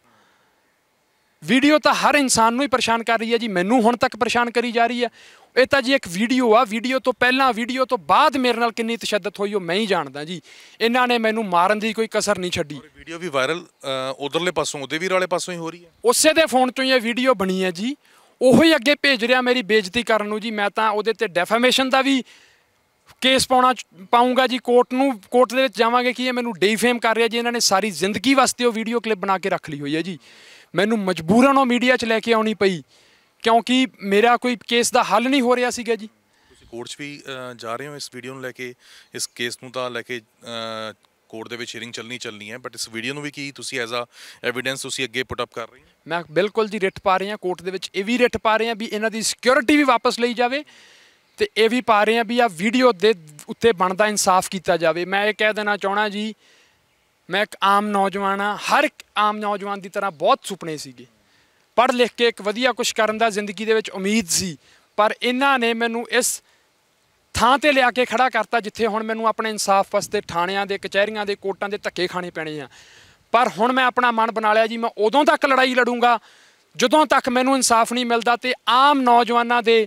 ਵੀਡੀਓ ਤਾਂ ਹਰ ਇਨਸਾਨ ਨੂੰ ਹੀ ਪਰੇਸ਼ਾਨ ਕਰ ਰਹੀ ਹੈ ਜੀ ਮੈਨੂੰ ਹੁਣ ਤੱਕ ਪਰੇਸ਼ਾਨ ਕਰੀ ਜਾ ਰਹੀ ਹੈ ਇਹ ਤਾਂ ਜੀ ਇੱਕ ਵੀਡੀਓ ਆ ਵੀਡੀਓ ਤੋਂ ਪਹਿਲਾਂ ਵੀਡੀਓ ਤੋਂ ਬਾਅਦ ਮੇਰੇ ਨਾਲ ਕਿੰਨੀ ਤਸ਼ੱਦਦ ਹੋਈ ਉਹ ਮੈਂ ਹੀ ਜਾਣਦਾ ਜੀ ਇਹਨਾਂ ਨੇ ਮੈਨੂੰ ਮਾਰਨ ਦੀ ਕੋਈ ਕਸਰ ਨਹੀਂ ਛੱਡੀ ਵੀਡੀਓ ਵੀ ਵਾਇਰਲ ਉਧਰਲੇ ਪਾਸੋਂ ਉਹਦੇ ਵੀਰ ਵਾਲੇ ਪਾਸੋਂ ਹੀ ਹੋ ਰਹੀ ਹੈ ਉਸੇ ਦੇ ਫੋਨ ਤੋਂ ਹੀ ਇਹ ਵੀਡੀਓ ਬਣੀ ਹੈ ਜੀ ਉਹ ਹੀ ਅੱਗੇ ਭੇਜ ਰਿਹਾ ਮੇਰੀ ਬੇਇੱਜ਼ਤੀ ਕਰਨ ਨੂੰ ਜੀ ਮੈਂ ਤਾਂ ਉਹਦੇ ਤੇ ਡੈਫਾਮੇਸ਼ਨ ਦਾ ਵੀ ਕੇਸ ਪਾਉਣਾ ਪਾਉਂਗਾ ਜੀ ਕੋਰਟ ਨੂੰ ਕੋਰਟ ਦੇ ਵਿੱਚ ਜਾਵਾਂਗੇ ਕਿ ਇਹ ਮੈਨੂੰ ਡੀਫੇਮ ਕਰ ਰਿਹਾ ਜੀ ਇਹਨਾਂ ਨੇ ਸਾਰੀ ਜ਼ਿੰਦਗੀ ਵਾਸਤੇ ਉਹ ਵੀਡੀਓ ਕਲਿੱਪ ਬਣਾ ਕੇ ਰੱਖ ਲਈ ਹੋਈ ਹੈ ਜੀ ਮੈਨੂੰ ਮਜਬੂਰਨ ਉਹ ਮੀਡੀਆ 'ਚ ਲੈ ਕੇ ਆਉਣੀ ਪਈ ਕਿਉਂਕਿ ਮੇਰਾ ਕੋਈ ਕੇਸ ਦਾ ਹੱਲ ਨਹੀਂ ਹੋ ਰਿਹਾ ਸੀਗਾ ਜੀ ਤੁਸੀਂ ਕੋਰਟ 'ਚ ਵੀ ਜਾ ਰਹੇ ਹੋ ਇਸ ਵੀਡੀਓ ਨੂੰ ਲੈ ਕੇ ਇਸ ਕੇਸ ਨੂੰ ਤਾਂ ਲੈ ਕੇ ਕੋਰਟ ਦੇ ਵਿੱਚ ਹੀਅਰਿੰਗ ਚੱਲਣੀ ਚੱਲਣੀ ਹੈ ਬਟ ਇਸ ਵੀਡੀਓ ਨੂੰ ਵੀ ਕੀ ਤੁਸੀਂ ਐਜ਼ ਆ ਐਵੀਡੈਂਸ ਤੁਸੀਂ ਅੱਗੇ ਪੁੱਟ ਅਪ ਕਰ ਰਹੇ ਹੋ ਮੈਂ ਬਿਲਕੁਲ ਜੀ ਰਿਟ ਪਾ ਰਹੇ ਹਾਂ ਕੋਰਟ ਦੇ ਵਿੱਚ ਇਹ ਵੀ ਰਿਟ ਪਾ ਰਹੇ ਹਾਂ ਵੀ ਇਹਨਾਂ ਦੀ ਸਿਕਿਉਰਿਟੀ ਵੀ ਵਾਪਸ ਲਈ ਜਾਵੇ ਤੇ ਇਹ ਵੀ ਪਾ ਰਹੇ ਹਾਂ ਵੀ ਆ ਵੀਡੀਓ ਦੇ ਉੱਤੇ ਬਣਦਾ ਇਨਸਾਫ ਕੀਤਾ ਜਾਵੇ ਮੈਂ ਇਹ ਕਹਿ ਦੇਣਾ ਚਾਹਣਾ ਜੀ ਮੈਂ ਇੱਕ ਆਮ ਨੌਜਵਾਨ ਆ ਹਰ ਇੱਕ ਆਮ ਨੌਜਵਾਨ ਦੀ ਤਰ੍ਹਾਂ ਬਹੁਤ ਸੁਪਨੇ ਸੀਗੇ ਪੜ੍ਹ ਲਿਖ ਕੇ ਇੱਕ ਵਧੀਆ ਕੁਝ ਕਰਨ ਦਾ ਜ਼ਿੰਦਗੀ ਦੇ ਵਿੱਚ ਉਮੀਦ ਸੀ ਪਰ ਇਹਨਾਂ ਨੇ ਮੈਨੂੰ ਇਸ ਥਾਂ ਤੇ ਲਿਆ ਕੇ ਖੜਾ ਕਰਤਾ ਜਿੱਥੇ ਹੁਣ ਮੈਨੂੰ ਆਪਣੇ ਇਨਸਾਫ ਵਾਸਤੇ ਥਾਣਿਆਂ ਦੇ ਕਚਹਿਰੀਆਂ ਦੇ ਕੋਰਟਾਂ ਦੇ ਧੱਕੇ ਖਾਣੇ ਪੈਣੇ ਆ ਪਰ ਹੁਣ ਮੈਂ ਆਪਣਾ ਮਨ ਬਣਾ ਲਿਆ ਜੀ ਮੈਂ ਉਦੋਂ ਤੱਕ ਲੜਾਈ ਲੜੂੰਗਾ ਜਦੋਂ ਤੱਕ ਮੈਨੂੰ ਇਨਸਾਫ ਨਹੀਂ ਮਿਲਦਾ ਤੇ ਆਮ ਨੌਜਵਾਨਾਂ ਦੇ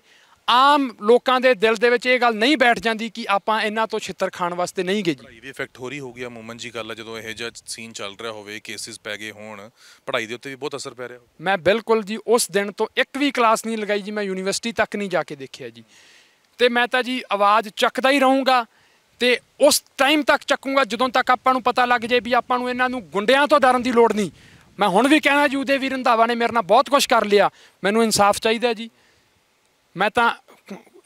ਆਮ ਲੋਕਾਂ ਦੇ ਦਿਲ ਦੇ ਵਿੱਚ ਇਹ ਗੱਲ ਨਹੀਂ ਬੈਠ ਜਾਂਦੀ ਕਿ ਆਪਾਂ ਇਹਨਾਂ ਤੋਂ ਛਿੱਤਰ ਖਾਣ ਵਾਸਤੇ ਨਹੀਂ ਗਏ ਜੀ ਪੜਾਈ ਵੀ ਇਫੈਕਟ ਹੋ ਰਹੀ ਹੋ ਆ ਮੂਮਨ ਜੀ ਗੱਲ ਜਦੋਂ ਇਹ ਜਿਹਾ ਸੀਨ ਚੱਲ ਰਿਹਾ ਹੋਵੇ ਕੇਸਿਸ ਪੈ ਗਏ ਹੋਣ ਪੜਾਈ ਦੇ ਉੱਤੇ ਵੀ ਬਹੁਤ ਅਸਰ ਪੈ ਰਿਹਾ ਮੈਂ ਬਿਲਕੁਲ ਜੀ ਉਸ ਦਿਨ ਤੋਂ ਇੱਕ ਵੀ ਕਲਾਸ ਨਹੀਂ ਲਗਾਈ ਜੀ ਮੈਂ ਯੂਨੀਵਰਸਿਟੀ ਤੱਕ ਨਹੀਂ ਜਾ ਕੇ ਦੇਖਿਆ ਜੀ ਤੇ ਮੈਂ ਤਾਂ ਜੀ ਆਵਾਜ਼ ਚੱਕਦਾ ਹੀ ਰਹੂੰਗਾ ਤੇ ਉਸ ਟਾਈਮ ਤੱਕ ਚੱਕੂਗਾ ਜਦੋਂ ਤੱਕ ਆਪਾਂ ਨੂੰ ਪਤਾ ਲੱਗ ਜੇ ਵੀ ਆਪਾਂ ਨੂੰ ਇਹਨਾਂ ਨੂੰ ਗੁੰਡਿਆਂ ਤੋਂ ਡਰਨ ਦੀ ਲੋੜ ਨਹੀਂ ਮੈਂ ਹੁਣ ਵੀ ਕਹਿਣਾ ਜੀ ਉਹਦੇ ਵੀਰ ਰੰਧਾਵਾ ਨੇ ਮੇਰੇ ਨਾਲ ਬਹੁਤ ਕੁਝ ਕਰ ਲਿਆ ਮੈਨੂੰ ਇਨਸਾਫ ਚਾਹੀਦਾ ਜੀ ਮੈਂ ਤਾਂ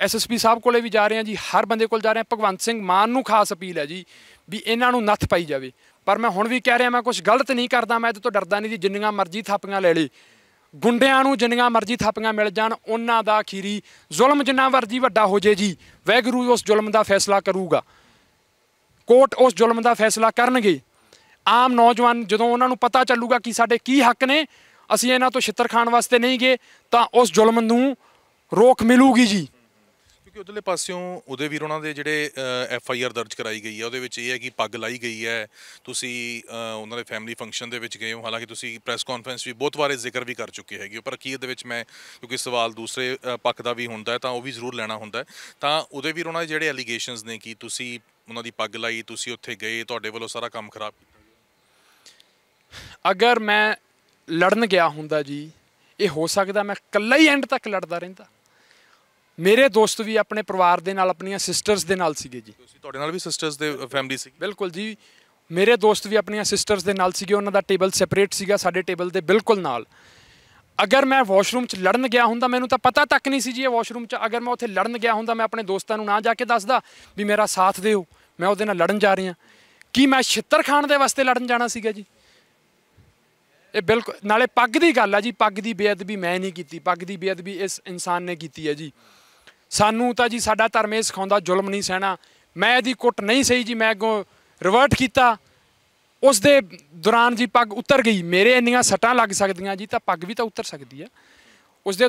ਐਸਐਸਪੀ ਸਾਹਿਬ ਕੋਲੇ ਵੀ ਜਾ ਰਹੇ ਹਾਂ ਜੀ ਹਰ ਬੰਦੇ ਕੋਲ ਜਾ ਰਹੇ ਹਾਂ ਭਗਵੰਤ ਸਿੰਘ ਮਾਨ ਨੂੰ ਖਾਸ ਅਪੀਲ ਹੈ ਜੀ ਵੀ ਇਹਨਾਂ ਨੂੰ ਨੱਥ ਪਾਈ ਜਾਵੇ ਪਰ ਮੈਂ ਹੁਣ ਵੀ ਕਹਿ ਰਿਹਾ ਮੈਂ ਕੁਝ ਗਲਤ ਨਹੀਂ ਕਰਦਾ ਮੈਂ ਇਹਦੇ ਤੋਂ ਡਰਦਾ ਨਹੀਂ ਜੀ ਜਿੰਨੀਆਂ ਮਰਜ਼ੀ ਥਾਪੀਆਂ ਲੈ ਲਈ ਗੁੰਡਿਆਂ ਨੂੰ ਜਿੰਨੀਆਂ ਮਰਜ਼ੀ ਥਾਪੀਆਂ ਮਿਲ ਜਾਣ ਉਹਨਾਂ ਦਾ ਅਖੀਰੀ ਜ਼ੁਲਮ ਜਿੰਨਾ ਵਰਜੀ ਵੱਡਾ ਹੋ ਜੇ ਜੀ ਵੈਗਰੂ ਉਸ ਜ਼ੁਲਮ ਦਾ ਫੈਸਲਾ ਕਰੂਗਾ ਕੋਰਟ ਉਸ ਜ਼ੁਲਮ ਦਾ ਫੈਸਲਾ ਕਰਨਗੇ ਆਮ ਨੌਜਵਾਨ ਜਦੋਂ ਉਹਨਾਂ ਨੂੰ ਪਤਾ ਚੱਲੂਗਾ ਕਿ ਸਾਡੇ ਕੀ ਹੱਕ ਨੇ ਅਸੀਂ ਇਹਨਾਂ ਤੋਂ ਛਿੱਤਰ ਖਾਣ ਵਾਸਤੇ ਨਹੀਂ ਗਏ ਤਾਂ ਉਸ ਜ਼ੁਲਮ ਨੂੰ ਰੋਕ ਮਿਲੂਗੀ ਜੀ ਕਿਉਂਕਿ ਉਧਰਲੇ ਪਾਸਿਓਂ ਉਹਦੇ ਵੀਰ ਉਹਨਾਂ ਦੇ ਜਿਹੜੇ ਐਫ ਆਈ ਆਰ ਦਰਜ ਕਰਾਈ ਗਈ ਹੈ ਉਹਦੇ ਵਿੱਚ ਇਹ ਹੈ ਕਿ ਪੱਗ ਲਾਈ ਗਈ ਹੈ ਤੁਸੀਂ ਉਹਨਾਂ ਦੇ ਫੈਮਿਲੀ ਫੰਕਸ਼ਨ ਦੇ ਵਿੱਚ ਗਏ ਹੋ ਹਾਲਾਂਕਿ ਤੁਸੀਂ ਪ੍ਰੈਸ ਕਾਨਫਰੰਸ ਵੀ ਬਹੁਤ ਵਾਰੇ ਜ਼ਿਕਰ ਵੀ ਕਰ ਚੁੱਕੇ ਹੈਗੇ ਪਰ ਅਖੀਰ ਦੇ ਵਿੱਚ ਮੈਂ ਕਿਉਂਕਿ ਸਵਾਲ ਦੂਸਰੇ ਪੱਖ ਦਾ ਵੀ ਹੁੰਦਾ ਹੈ ਤਾਂ ਉਹ ਵੀ ਜ਼ਰੂਰ ਲੈਣਾ ਹੁੰਦਾ ਤਾਂ ਉਹਦੇ ਵੀਰ ਉਹਨਾਂ ਦੇ ਜਿਹੜੇ ਅਲੀਗੇਸ਼ਨਸ ਨੇ ਕਿ ਤੁਸੀਂ ਉਹਨਾਂ ਦੀ ਪੱਗ ਲਾਈ ਤੁਸੀਂ ਉੱਥੇ ਗਏ ਤੁਹਾਡੇ ਵੱਲੋਂ ਸਾਰਾ ਕੰਮ ਖਰਾਬ ਕੀਤਾ ਅਗਰ ਮੈਂ ਲੜਨ ਗਿਆ ਹੁੰਦਾ ਜੀ ਇਹ ਹੋ ਸਕਦਾ ਮੈਂ ਇਕੱਲਾ ਹੀ ਐਂਡ ਤੱਕ ਲੜਦਾ ਰਹਿੰਦਾ ਮੇਰੇ ਦੋਸਤ ਵੀ ਆਪਣੇ ਪਰਿਵਾਰ ਦੇ ਨਾਲ ਆਪਣੀਆਂ ਸਿਸਟਰਸ ਦੇ ਨਾਲ ਸੀਗੇ ਜੀ ਤੁਸੀਂ ਤੁਹਾਡੇ ਨਾਲ ਵੀ ਸਿਸਟਰਸ ਦੇ ਫੈਮਿਲੀ ਸੀ ਬਿਲਕੁਲ ਜੀ ਮੇਰੇ ਦੋਸਤ ਵੀ ਆਪਣੀਆਂ ਸਿਸਟਰਸ ਦੇ ਨਾਲ ਸੀਗੇ ਉਹਨਾਂ ਦਾ ਟੇਬਲ ਸੈਪਰੇਟ ਸੀਗਾ ਸਾਡੇ ਟੇਬਲ ਦੇ ਬਿਲਕੁਲ ਨਾਲ ਅਗਰ ਮੈਂ ਵਾਸ਼ਰੂਮ 'ਚ ਲੜਨ ਗਿਆ ਹੁੰਦਾ ਮੈਨੂੰ ਤਾਂ ਪਤਾ ਤੱਕ ਨਹੀਂ ਸੀ ਜੀ ਇਹ ਵਾਸ਼ਰੂਮ 'ਚ ਅਗਰ ਮੈਂ ਉੱਥੇ ਲੜਨ ਗਿਆ ਹੁੰਦਾ ਮੈਂ ਆਪਣੇ ਦੋਸਤਾਂ ਨੂੰ ਨਾ ਜਾ ਕੇ ਦੱਸਦਾ ਵੀ ਮੇਰਾ ਸਾਥ ਦਿਓ ਮੈਂ ਉਹਦੇ ਨਾਲ ਲੜਨ ਜਾ ਰਿਹਾ ਕੀ ਮੈਂ ਛਿੱਤਰ ਖਾਣ ਦੇ ਵਾਸਤੇ ਲੜਨ ਜਾਣਾ ਸੀਗਾ ਜੀ ਇਹ ਬਿਲਕੁਲ ਨਾਲੇ ਪੱਗ ਦੀ ਗੱਲ ਆ ਜੀ ਪੱਗ ਦੀ ਬੇਅਦਬੀ ਮੈਂ ਨਹੀਂ ਕੀਤੀ ਪੱਗ ਦੀ ਬੇਅਦਬੀ ਇਸ ਇਨਸਾਨ ਨੇ ਕੀਤੀ ਹੈ ਜੀ ਸਾਨੂੰ ਤਾਂ ਜੀ ਸਾਡਾ ਧਰਮ ਇਹ ਸਿਖਾਉਂਦਾ ਜ਼ੁਲਮ ਨਹੀਂ ਸਹਿਣਾ ਮੈਂ ਇਹਦੀ ਕੁੱਟ ਨਹੀਂ ਸਹੀ ਜੀ ਮੈਂ ਅੱਗੋਂ ਰਿਵਰਟ ਕੀਤਾ ਉਸ ਦੇ ਦੌਰਾਨ ਜੀ ਪੱਗ ਉਤਰ ਗਈ ਮੇਰੇ ਇੰਨੀਆਂ ਸੱਟਾਂ ਲੱਗ ਸਕਦੀਆਂ ਜੀ ਤਾਂ ਪੱਗ ਵੀ ਤਾਂ ਉਤਰ ਸਕਦੀ ਆ ਉਸ ਦੇ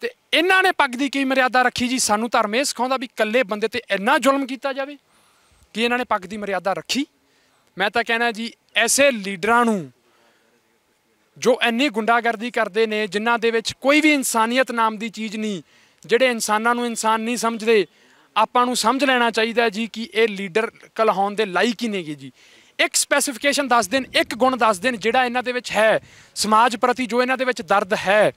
ਤੇ ਇਹਨਾਂ ਨੇ ਪੱਗ ਦੀ ਕੀ ਮਰਿਆਦਾ ਰੱਖੀ ਜੀ ਸਾਨੂੰ ਧਰਮ ਇਹ ਸਿਖਾਉਂਦਾ ਵੀ ਇਕੱਲੇ ਬੰਦੇ ਤੇ ਇੰਨਾ ਜ਼ੁਲਮ ਕੀਤਾ ਜਾਵੇ ਕਿ ਇਹਨਾਂ ਨੇ ਪੱਗ ਦੀ ਮਰਿਆਦਾ ਰੱਖੀ ਮੈਂ ਤਾਂ ਕਹਿਣਾ ਜੀ ਐਸੇ ਲੀਡਰਾਂ ਨੂੰ ਜੋ ਇੰਨੀ ਗੁੰਡਾਗਰਦੀ ਕਰਦੇ ਨੇ ਜਿਨ੍ਹਾਂ ਦੇ ਵਿੱਚ ਕੋਈ ਵੀ ਇਨਸਾਨੀਅਤ ਨਾਮ ਦੀ ਚੀਜ਼ ਨਹੀਂ ਜਿਹੜੇ ਇਨਸਾਨਾਂ ਨੂੰ ਇਨਸਾਨ ਨਹੀਂ ਸਮਝਦੇ ਆਪਾਂ ਨੂੰ ਸਮਝ ਲੈਣਾ ਚਾਹੀਦਾ ਜੀ ਕਿ ਇਹ ਲੀਡਰ ਕਲਹਾਉਣ ਦੇ ਲਾਇਕ ਹੀ ਨਹੀਂਗੇ ਜੀ ਇੱਕ ਸਪੈਸੀਫਿਕੇਸ਼ਨ ਦੱਸ ਦੇਣ ਇੱਕ ਗੁਣ ਦੱਸ ਦੇਣ ਜਿਹੜਾ ਇਹਨਾਂ ਦੇ ਵਿੱਚ ਹੈ ਸਮਾਜ ਪ੍ਰਤੀ ਜੋ ਇਹਨਾਂ ਦੇ ਵਿੱਚ ਦਰਦ ਹੈ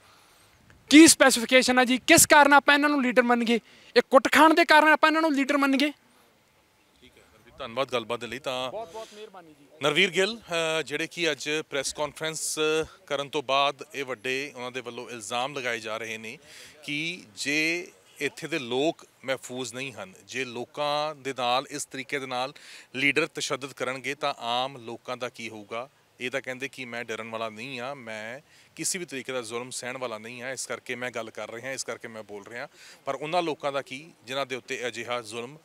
ਕੀ ਸਪੈਸੀਫਿਕੇਸ਼ਨ ਹੈ ਜੀ ਕਿਸ ਕਾਰਨ ਆਪਾਂ ਇਹਨਾਂ ਨੂੰ ਲੀਡਰ ਮੰਨ ਗਏ ਇਹ ਕੁੱਟ ਦੇ ਕਾਰਨ ਆਪਾਂ ਇਹਨਾਂ ਨੂੰ ਲੀਡਰ ਮੰਨ ਗਏ ਧੰਨਵਾਦ ਗੱਲਬਾਤ ਦੇ ਲਈ ਤਾਂ ਬਹੁਤ ਬਹੁਤ ਮਿਹਰਬਾਨੀ ਜੀ ਨਰਵੀਰ ਗਿੱਲ ਜਿਹੜੇ ਕਿ ਅੱਜ ਪ੍ਰੈਸ ਕਾਨਫਰੰਸ ਕਰਨ ਤੋਂ ਬਾਅਦ ਇਹ ਵੱਡੇ ਉਹਨਾਂ ਦੇ ਵੱਲੋਂ ਇਲਜ਼ਾਮ ਲਗਾਏ ਜਾ ਰਹੇ ਨੇ ਕਿ ਜੇ ਇੱਥੇ ਦੇ ਲੋਕ ਮਹਿਫੂਜ਼ ਨਹੀਂ ਹਨ ਜੇ ਲੋਕਾਂ ਦੇ ਨਾਲ ਇਸ ਤਰੀਕੇ ਦੇ ਨਾਲ ਲੀਡਰ ਤਸ਼ੱਦਦ ਕਰਨਗੇ ਤਾਂ ਆਮ ਲੋਕਾਂ ਦਾ ਕੀ ਹੋਊਗਾ ਇਹ ਤਾਂ ਕਹਿੰਦੇ ਕਿ ਮੈਂ ਡਰਨ ਵਾਲਾ ਨਹੀਂ ਆ ਮੈਂ ਕਿਸੇ ਵੀ ਤਰੀਕੇ ਦਾ ਜ਼ੁਲਮ ਸਹਿਣ ਵਾਲਾ ਨਹੀਂ ਆ ਇਸ ਕਰਕੇ ਮੈਂ ਗੱਲ ਕਰ ਰਿਹਾ ਇਸ ਕਰਕੇ ਮੈਂ ਬੋਲ ਰਿਹਾ ਪਰ ਉਹਨਾਂ ਲੋਕਾਂ ਦਾ ਕੀ ਜਿਨ੍ਹਾਂ ਦੇ ਉੱਤੇ ਅਜਿਹਾ ਜ਼ੁਲਮ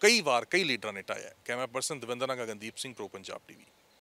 ਕਈ ਵਾਰ ਕਈ ਲੀਡਰਾਂ ਨੇ ਟਾਇਆ ਕੈਮਰਾ ਪਰਸਨ ਦਵਿੰਦਰ ਨਾਗਾ ਗੰਦੀਪ ਸਿੰਘ ਪ੍ਰੋ ਪੰਜਾਬ ਟੀਵੀ